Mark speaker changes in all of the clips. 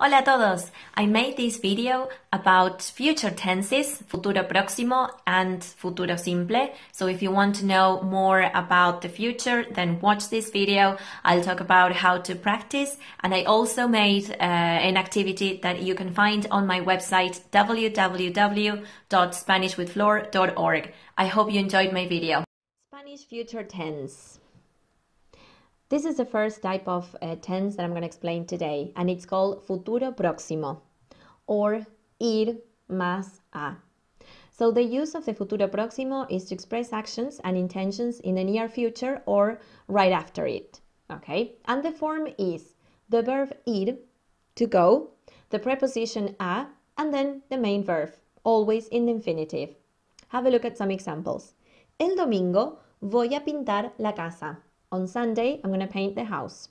Speaker 1: Hola a todos! I made this video about future tenses, futuro próximo and futuro simple. So if you want to know more about the future, then watch this video. I'll talk about how to practice and I also made uh, an activity that you can find on my website www.spanishwithflor.org. I hope you enjoyed my video. Spanish future tense. This is the first type of uh, tense that I'm going to explain today, and it's called futuro próximo or ir más a. So the use of the futuro próximo is to express actions and intentions in the near future or right after it. Okay? And the form is the verb ir, to go, the preposition a, and then the main verb, always in the infinitive. Have a look at some examples. El domingo voy a pintar la casa. On Sunday, I'm going to paint the house.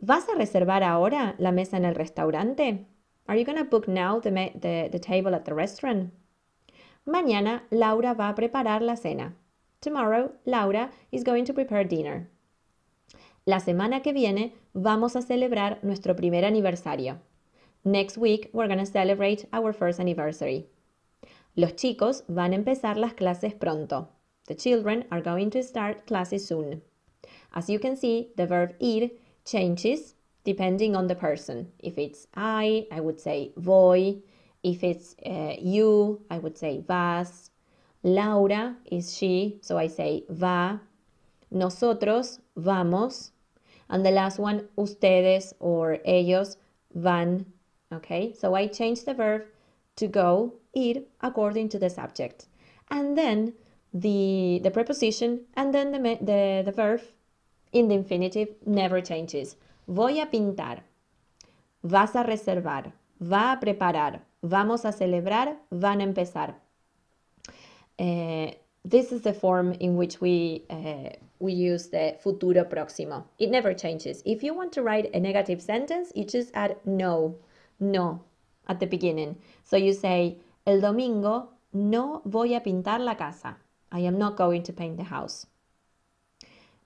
Speaker 1: ¿Vas a reservar ahora la mesa en el restaurante? Are you going to book now the, table at the restaurant? Mañana, Laura va a preparar la cena. Tomorrow, Laura is going to prepare dinner. La semana que viene, vamos a celebrar nuestro primer aniversario. Next week, we're going to celebrate our first anniversary. Los chicos van a empezar las clases pronto. The children are going to start classes soon. As you can see, the verb ir changes depending on the person. If it's I, I would say voy. If it's uh, you, I would say vas. Laura is she, so I say va. Nosotros, vamos. And the last one, ustedes or ellos, van. Okay, so I change the verb to go, ir, according to the subject. And then the, the preposition and then the, the, the verb in the infinitive never changes. Voy a pintar. Vas a reservar. Va a preparar. Vamos a celebrar. Van a empezar. Uh, this is the form in which we uh, we use the futuro próximo. It never changes. If you want to write a negative sentence, you just add no, no at the beginning. So you say, el domingo no voy a pintar la casa. I am not going to paint the house.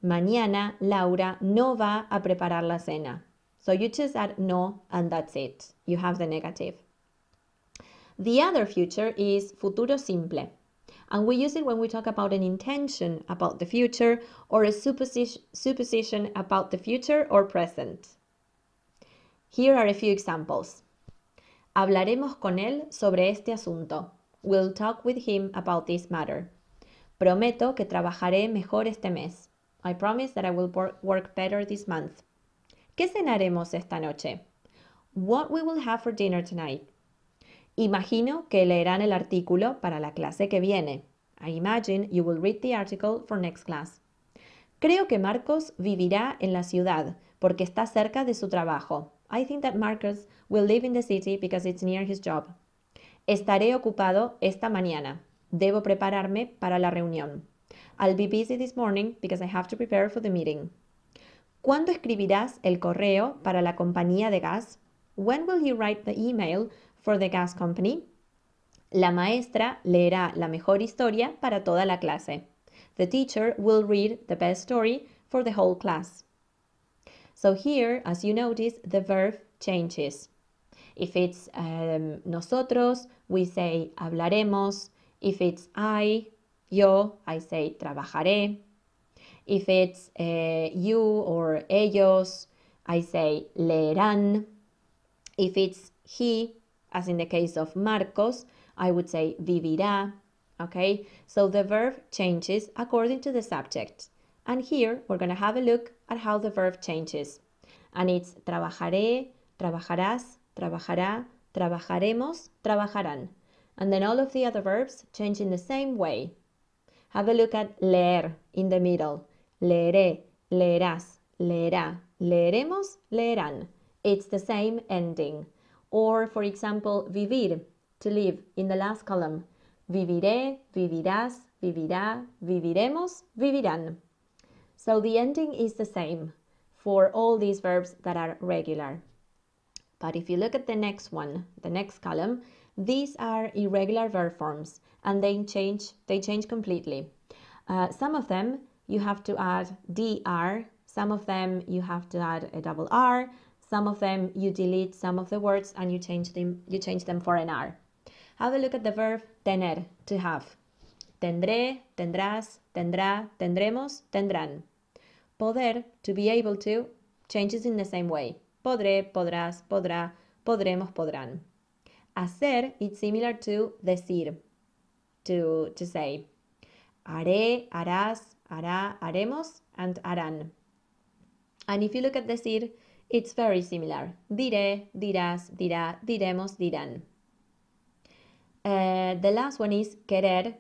Speaker 1: Mañana Laura no va a preparar la cena. So you just add no and that's it. You have the negative. The other future is futuro simple. And we use it when we talk about an intention about the future or a supposition, supposition about the future or present. Here are a few examples. Hablaremos con él sobre este asunto. We'll talk with him about this matter. Prometo que trabajaré mejor este mes. I promise that I will work better this month. ¿Qué cenaremos esta noche? What we will have for dinner tonight. Imagino que leerán el artículo para la clase que viene. I imagine you will read the article for next class. Creo que Marcos vivirá en la ciudad porque está cerca de su trabajo. I think that Marcos will live in the city because it's near his job. Estaré ocupado esta mañana. Debo prepararme para la reunión. I'll be busy this morning because I have to prepare for the meeting. ¿Cuándo escribirás el correo para la compañía de gas? When will you write the email for the gas company? La maestra leerá la mejor historia para toda la clase. The teacher will read the best story for the whole class. So here, as you notice, the verb changes. If it's um, nosotros, we say hablaremos, If it's I, yo, I say trabajaré. If it's uh, you or ellos, I say leerán. If it's he, as in the case of Marcos, I would say vivirá. Okay, so the verb changes according to the subject. And here we're going to have a look at how the verb changes. And it's trabajaré, trabajarás, trabajará, trabajaremos, trabajarán and then all of the other verbs change in the same way. Have a look at leer in the middle. Leeré, leerás, leerá, leeremos, leerán. It's the same ending. Or, for example, vivir, to live, in the last column. Viviré, vivirás, vivirá, viviremos, vivirán. So the ending is the same for all these verbs that are regular. But if you look at the next one, the next column, these are irregular verb forms and they change, they change completely. Uh, some of them you have to add dr, some of them you have to add a double r, some of them you delete some of the words and you change them, you change them for an r. Have a look at the verb tener, to have. Tendré, tendrás, tendrá, tendremos, tendrán. Poder, to be able to, changes in the same way. Podré, podrás, podrá, podremos, podrán. Hacer, it's similar to decir, to, to say. Haré, harás, hará, haremos, and harán. And if you look at decir, it's very similar. Diré, dirás, dirá, diremos, dirán. Uh, the last one is querer.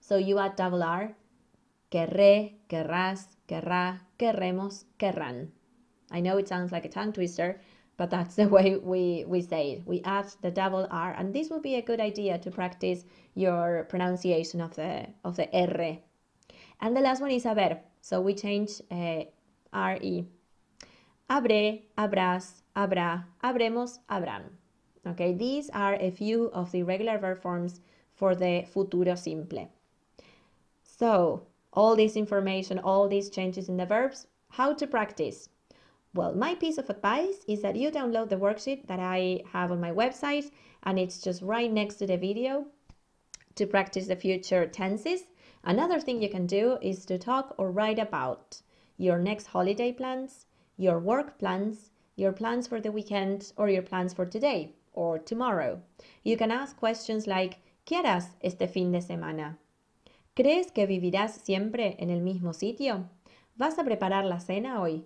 Speaker 1: So you add double R. Querré, querrás, querrá, querremos, querrán. I know it sounds like a tongue twister, but that's the way we, we say it. We add the double R, and this would be a good idea to practice your pronunciation of the, of the R. And the last one is haber, so we change uh, RE. Abre, abras, abra, abremos, abran. Okay, these are a few of the regular verb forms for the futuro simple. So, all this information, all these changes in the verbs, how to practice. Well, my piece of advice is that you download the worksheet that I have on my website, and it's just right next to the video to practice the future tenses. Another thing you can do is to talk or write about your next holiday plans, your work plans, your plans for the weekend, or your plans for today or tomorrow. You can ask questions like, ¿qué harás este fin de semana? ¿Crees que vivirás siempre en el mismo sitio? ¿Vas a preparar la cena hoy?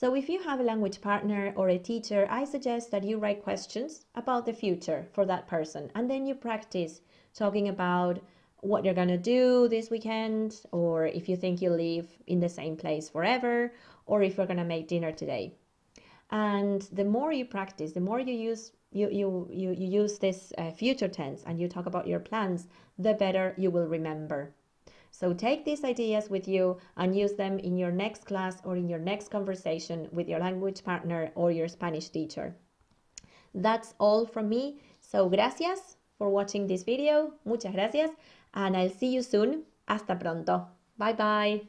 Speaker 1: So if you have a language partner or a teacher, I suggest that you write questions about the future for that person and then you practice talking about what you're going to do this weekend or if you think you will live in the same place forever or if we are going to make dinner today. And the more you practice, the more you use you you you, you use this uh, future tense and you talk about your plans, the better you will remember. So take these ideas with you and use them in your next class or in your next conversation with your language partner or your Spanish teacher. That's all from me. So gracias for watching this video. Muchas gracias. And I'll see you soon. Hasta pronto. Bye bye.